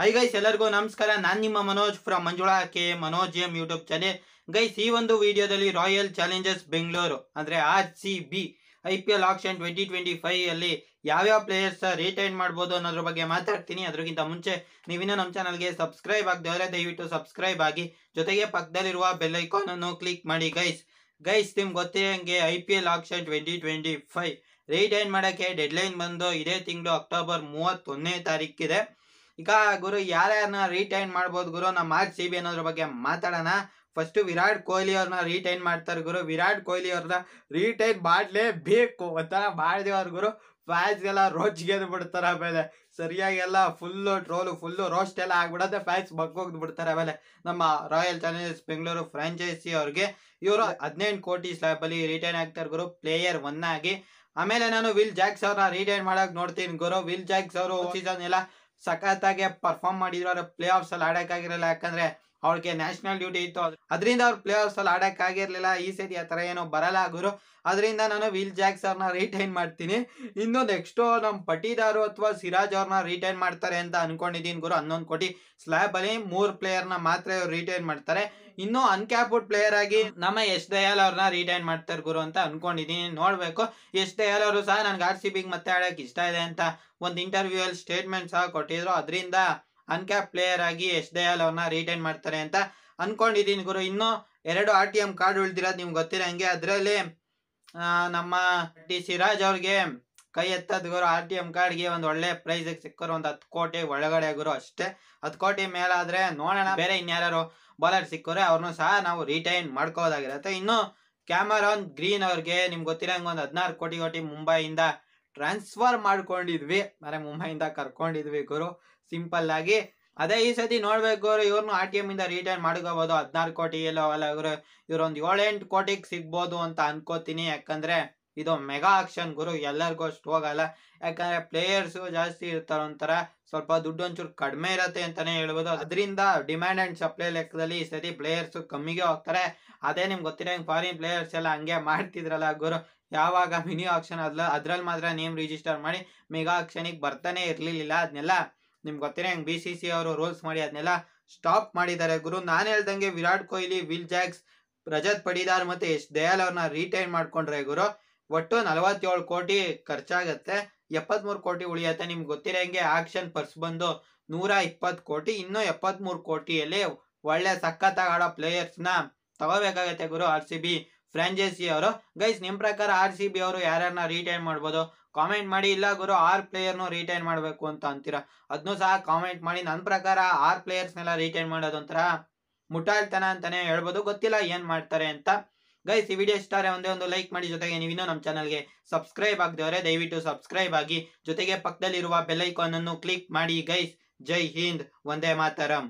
high guys ಎಲ್ಲರಿಗೂ ನಮಸ್ಕಾರ ನಾನು ನಿಮ್ಮ Manoj from Manjula K Manoj M YouTube channel guys ಈ ಒಂದು ವಿಡಿಯೋದಲ್ಲಿ ರಾಯಲ್ ಚಾಲೆಂಜರ್ಸ್ ಬೆಂಗಳೂರು ಅಂದ್ರೆ R C B I P L auction twenty twenty five ಅಲ್ಲಿ ಯಾವ್ಯಾವ ಪ್ಲೇಯರ್ಸ್ ರಿಟೈನ್ ಮಾಡ್ಬೋದು ಅನ್ನೋದ್ರ ಬಗ್ಗೆ ಮಾತಾಡ್ತೀನಿ ಅದಕ್ಕಿಂತ ಮುಂಚೆ ನೀವಿನ್ನೂ ನಮ್ಮ ಚಾನಲ್ಗೆ ಸಬ್ಸ್ಕ್ರೈಬ್ ಆಗದೆ ದಯವಿಟ್ಟು ಸಬ್ಸ್ಕ್ರೈಬ್ ಆಗಿ ಜೊತೆಗೆ ಪಕ್ಕದಲ್ಲಿರುವ ಬೆಲ್ ಐಕಾನ್ ಅನ್ನು ಕ್ಲಿಕ್ ಮಾಡಿ ಗೈಸ್ ಗೈಸ್ ನಿಮ್ಗೆ ಗೊತ್ತೇ ಹಂಗೆ I P L auction twenty twenty five retain ಮಾಡೋಕ್ಕೆ ಡೆಡ್ಲೈನ್ ಬಂದು ಇದೇ ತಿಂಗಳು ಅಕ್ಟೋಬರ್ ಮೂವತ್ತೊಂದನೇ ತಾರೀಕಿದೆ ಈಗ ಗುರು ಯಾರ್ಯಾರನ್ನ ರಿಟೈನ್ ಮಾಡ್ಬೋದು ಗುರು ನಮ್ಮ ಆರ್ ಸಿ ಬಿ ಅನ್ನೋದ್ರ ಬಗ್ಗೆ ಮಾತಾಡೋಣ ಫಸ್ಟು ವಿರಾಟ್ ಕೊಹ್ಲಿ ಅವ್ರನ್ನ ರಿಟೈನ್ ಮಾಡ್ತಾರೆ ಗುರು ವಿರಾಟ್ ಕೊಹ್ಲಿ ಅವ್ರನ್ನ ರಿಟೈನ್ ಬೇಕು ಒಂಥರ ಅವ್ರ ಗುರು ರೋಚ್ ರೋಚ್ಗೆದು ಬಿಡ್ತಾರೆ ಆಮೇಲೆ ಸರಿಯಾಗೆಲ್ಲ ಫುಲ್ಲು ಟ್ರೋಲು ಫುಲ್ಲು ರೋಸ್ಟ್ ಎಲ್ಲ ಆಗ್ಬಿಡೋದೆ ಫ್ಯಾನ್ಸ್ ಬಗ್ಗೋಗ್ದು ಬಿಡ್ತಾರೆ ಆಮೇಲೆ ನಮ್ಮ ರಾಯಲ್ ಚಾಲೆಂಜರ್ಸ್ ಬೆಂಗಳೂರು ಫ್ರಾಂಚೈಸಿ ಅವ್ರಿಗೆ ಇವರು ಹದಿನೆಂಟು ಕೋಟಿ ಸ್ಲಾಬಲ್ಲಿ ರಿಟೈನ್ ಆಗ್ತಾರೆ ಗುರು ಪ್ಲೇಯರ್ ಒನ್ ಆಗಿ ಆಮೇಲೆ ನಾನು ವಿಲ್ ಜಾಕ್ಸ್ ಅವ್ರನ್ನ ರಿಟೈನ್ ಮಾಡೋಕೆ ನೋಡ್ತೀನಿ ಗುರು ವಿಲ್ ಜಾಕ್ಸ್ ಅವರು ಸೀಸನ್ ಎಲ್ಲ ಸಖತ್ತಾಗಿ ಪರ್ಫಾರ್ಮ್ ಮಾಡಿದ್ರು ಅವ್ರ ಪ್ಲೇ ಅಲ್ಲಿ ಆಡೋಕ್ಕಾಗಿರಲ್ಲ ಯಾಕಂದ್ರೆ ಅವ್ರಿಗೆ ನ್ಯಾಷನಲ್ ಡ್ಯೂಟಿ ಇತ್ತು ಅದರಿಂದ ಅವ್ರು ಪ್ಲೇಯರ್ಸ್ ಅಲ್ಲಿ ಆಡಕ್ಕೆ ಆಗಿರಲಿಲ್ಲ ಈ ಸೇರಿ ಆ ಥರ ಏನೋ ಬರಲ್ಲ ಗುರು ಅದರಿಂದ ನಾನು ವಿಲ್ ಜಾಕ್ ಸರ್ನ ರಿಟೈನ್ ಮಾಡ್ತೀನಿ ಇನ್ನು ನೆಕ್ಸ್ಟು ನಮ್ಮ ಪಟೀದಾರು ಅಥವಾ ಸಿರಾಜ್ ಅವ್ರನ್ನ ರಿಟೈನ್ ಮಾಡ್ತಾರೆ ಅಂತ ಅನ್ಕೊಂಡಿದ್ದೀನಿ ಗುರು ಹನ್ನೊಂದು ಕೋಟಿ ಸ್ಲ್ಯಾಬಲ್ಲಿ ಮೂರು ಪ್ಲೇಯರ್ನ ಮಾತ್ರ ರಿಟೈನ್ ಮಾಡ್ತಾರೆ ಇನ್ನು ಅನ್ಕ್ಯಾಪುಡ್ ಪ್ಲೇಯರ್ ಆಗಿ ನಮ್ಮ ಯಶ್ ದಯಾಲ್ ಅವ್ರನ್ನ ರಿಟೈನ್ ಮಾಡ್ತಾರೆ ಗುರು ಅಂತ ಅನ್ಕೊಂಡಿದ್ದೀನಿ ನೋಡಬೇಕು ಯಶ್ ದಯಾಲ್ ಅವರು ಸಹ ನನ್ಗೆ ಆರ್ ಸಿ ಬಿಗೆ ಮತ್ತೆ ಆಡೋಕೆ ಇಷ್ಟ ಇದೆ ಅಂತ ಒಂದು ಇಂಟರ್ವ್ಯೂ ಅಲ್ಲಿ ಸ್ಟೇಟ್ಮೆಂಟ್ ಸಹ ಕೊಟ್ಟಿದ್ರು ಅದರಿಂದ ಅನ್ಕ್ಯಾಪ್ ಪ್ಲೇಯರ್ ಆಗಿ ಎಸ್ ದಯಾಲ್ ಅವ್ರನ್ನ ರಿಟೈನ್ ಮಾಡ್ತಾರೆ ಅಂತ ಅನ್ಕೊಂಡಿದ್ದೀನಿ ಗುರು ಇನ್ನು ಎರಡು ಆರ್ ಟಿ ಎಂ ಕಾರ್ಡ್ ಉಳಿದಿರೋದು ನಿಮ್ಗೆ ಗೊತ್ತಿರಂಗೆ ಅದರಲ್ಲಿ ನಮ್ಮ ಟಿ ಸಿರಾಜ್ ಅವ್ರಿಗೆ ಕೈ ಎತ್ತದ ಗುರು ಆರ್ ಟಿ ಎಂ ಕಾರ್ಡ್ಗೆ ಒಂದು ಒಳ್ಳೆ ಪ್ರೈಸ್ ಸಿಕ್ಕೋರು ಒಂದು ಹತ್ತು ಕೋಟಿ ಒಳಗಡೆ ಗುರು ಅಷ್ಟೇ ಹತ್ತು ಕೋಟಿ ಮೇಲಾದರೆ ನೋಡೋಣ ಬೇರೆ ಇನ್ಯಾರು ಬೌಲರ್ ಸಿಕ್ಕರೆ ಅವ್ರನ್ನೂ ಸಹ ನಾವು ರಿಟೈನ್ ಮಾಡ್ಕೋದಾಗಿರುತ್ತೆ ಇನ್ನು ಕ್ಯಾಮರಾನ್ ಗ್ರೀನ್ ಅವ್ರಿಗೆ ನಿಮ್ಗೆ ಗೊತ್ತಿರಂಗೆ ಒಂದು ಹದಿನಾರು ಕೋಟಿ ಕೋಟಿ ಮುಂಬೈಯಿಂದ ಟ್ರಾನ್ಸ್ಫರ್ ಮಾಡ್ಕೊಂಡಿದ್ವಿ ಅಂದರೆ ಮುಂಬೈಯಿಂದ ಕರ್ಕೊಂಡಿದ್ವಿ ಗುರು ಸಿಂಪಲ್ ಆಗಿ ಅದೇ ಈ ಸತಿ ನೋಡ್ಬೇಕು ಗುರು ಇವ್ರನ್ನೂ ಆರ್ ಟಿ ಎಮ್ ಇಂದ ರಿಟರ್ನ್ ಮಾಡ್ಕೋಬೋದು ಹದಿನಾರು ಕೋಟಿ ಇಲ್ಲ ಅಲ್ಲ ಗುರು ಇವ್ರೊಂದು ಏಳೆಂಟು ಕೋಟಿಗೆ ಸಿಗ್ಬೋದು ಅಂತ ಅನ್ಕೋತೀನಿ ಯಾಕಂದ್ರೆ ಇದು ಮೆಗಾ ಆಕ್ಷನ್ ಗುರು ಎಲ್ಲರಿಗೂ ಅಷ್ಟು ಹೋಗಲ್ಲ ಯಾಕಂದ್ರೆ ಪ್ಲೇಯರ್ಸ್ ಜಾಸ್ತಿ ಇರ್ತಾರೆ ಒಂಥರ ಸ್ವಲ್ಪ ದುಡ್ಡು ಒಂಚೂರು ಕಡಿಮೆ ಇರತ್ತೆ ಅಂತಾನೆ ಹೇಳ್ಬೋದು ಅದರಿಂದ ಡಿಮ್ಯಾಂಡ್ ಅಂಡ್ ಸಪ್ಲೈ ಲೆಕ್ಕದಲ್ಲಿ ಈ ಸತಿ ಪ್ಲೇಯರ್ಸ್ ಕಮ್ಮಿಗೆ ಹೋಗ್ತಾರೆ ಅದೇ ನಿಮ್ಗೆ ಗೊತ್ತಿರೋ ಫಾರಿನ್ ಪ್ಲೇಯರ್ಸ್ ಎಲ್ಲ ಹಂಗೆ ಮಾಡ್ತಿದ್ರಲ್ಲ ಗುರು ಯಾವಾಗ ಮಿನಿ ಆಕ್ಷನ್ ಅದ್ಲ ಅದ್ರಲ್ಲಿ ಮಾತ್ರ ನೇಮ್ ರಿಜಿಸ್ಟರ್ ಮಾಡಿ ಮೆಗಾ ಆಕ್ಷನಿಗೆ ಬರ್ತಾನೆ ಇರಲಿಲ್ಲ ಅದನ್ನೆಲ್ಲ ನಿಮ್ಗೆ ಗೊತ್ತಿರೋ ಹಂಗೆ ಬಿ ಸಿ ಸಿ ಅವರು ರೂಲ್ಸ್ ಮಾಡಿ ಅದನ್ನೆಲ್ಲ ಸ್ಟಾಪ್ ಮಾಡಿದ್ದಾರೆ ಗುರು ನಾನು ಹೇಳ್ದಂಗೆ ವಿರಾಟ್ ಕೊಹ್ಲಿ ವಿಲ್ ಜಾಕ್ಸ್ ರಜತ್ ಪಡಿದಾರ್ ಮತ್ತು ಎಸ್ ದಯಾಲ್ ಅವ್ರನ್ನ ರಿಟೈನ್ ಮಾಡ್ಕೊಂಡ್ರೆ ಗುರು ಒಟ್ಟು ನಲವತ್ತೇಳು ಕೋಟಿ ಖರ್ಚಾಗತ್ತೆ ಎಪ್ಪತ್ತ್ ಮೂರು ಕೋಟಿ ಉಳಿಯತ್ತೆ ನಿಮ್ಗೆ ಗೊತ್ತಿರೋ ಹಂಗೆ ಆಕ್ಷನ್ ಪರ್ಸ್ ಬಂದು ನೂರ ಇಪ್ಪತ್ತು ಕೋಟಿ ಇನ್ನೂ ಎಪ್ಪತ್ತ್ ಮೂರು ಕೋಟಿಯಲ್ಲಿ ಒಳ್ಳೆ ಸಖತ್ತಾಗಿ ಆಡೋ ಪ್ಲೇಯರ್ಸ್ನ ತಗೋಬೇಕಾಗತ್ತೆ ಗುರು ಆರ್ ಸಿ ಬಿ ಫ್ರಾಂಚೈಸಿ ಅವರು ಗೈಸ್ ನಿಮ್ಮ ಪ್ರಕಾರ ಆರ್ ಸಿ ಬಿ ಅವರು ಯಾರನ್ನ ರಿಟೈನ್ ಮಾಡ್ಬೋದು ಕಾಮೆಂಟ್ ಮಾಡಿ ಇಲ್ಲ ಗುರು ಆರ್ ಪ್ಲೇಯರ್ನು ರಿಟೈನ್ ಮಾಡಬೇಕು ಅಂತ ಅಂತೀರಾ ಅದನ್ನು ಸಹ ಕಾಮೆಂಟ್ ಮಾಡಿ ನನ್ನ ಪ್ರಕಾರ ಆರ್ ಪ್ಲೇಯರ್ಸ್ನೆಲ್ಲ ರಿಟೈನ್ ಮಾಡೋದು ಒಂಥರ ಅಂತಲೇ ಅಂತಾನೆ ಹೇಳ್ಬೋದು ಗೊತ್ತಿಲ್ಲ ಏನು ಮಾಡ್ತಾರೆ ಅಂತ ಗೈಸ್ ಈ ವಿಡಿಯೋ ಇಷ್ಟ ಆದರೆ ಒಂದೇ ಒಂದು ಲೈಕ್ ಮಾಡಿ ಜೊತೆಗೆ ನೀವಿನ್ನೂ ನಮ್ಮ ಚಾನಲ್ಗೆ ಸಬ್ಸ್ಕ್ರೈಬ್ ಆಗದವರೆ ದಯವಿಟ್ಟು ಸಬ್ಸ್ಕ್ರೈಬ್ ಆಗಿ ಜೊತೆಗೆ ಪಕ್ಕದಲ್ಲಿರುವ ಐಕಾನ್ ಅನ್ನು ಕ್ಲಿಕ್ ಮಾಡಿ ಗೈಸ್ ಜೈ ಹಿಂದ್ ಒಂದೇ ಮಾತರಂ